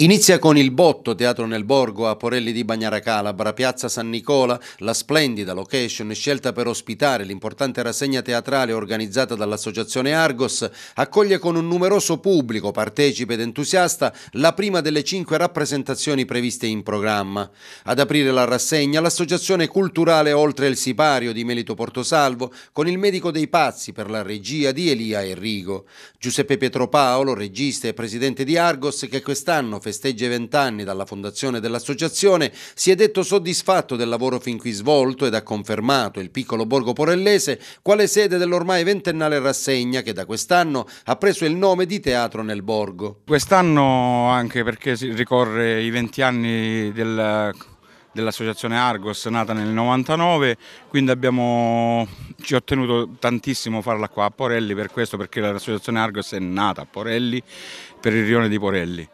Inizia con il botto Teatro nel Borgo a Porelli di Bagnara Calabra, Piazza San Nicola, la splendida location scelta per ospitare l'importante rassegna teatrale organizzata dall'associazione Argos, accoglie con un numeroso pubblico partecipe ed entusiasta la prima delle cinque rappresentazioni previste in programma. Ad aprire la rassegna l'associazione culturale Oltre il Sipario di Melito Portosalvo con il medico dei pazzi per la regia di Elia Enrico. Giuseppe Pietro Paolo, regista e presidente di Argos, che quest'anno festeggia i vent'anni dalla fondazione dell'associazione, si è detto soddisfatto del lavoro fin qui svolto ed ha confermato il piccolo borgo porellese quale sede dell'ormai ventennale rassegna che da quest'anno ha preso il nome di Teatro nel Borgo. Quest'anno anche perché si ricorre i vent'anni del dell'associazione Argos nata nel 99, quindi abbiamo, ci ho tenuto tantissimo farla qua a Porelli per questo, perché l'associazione Argos è nata a Porelli per il rione di Porelli.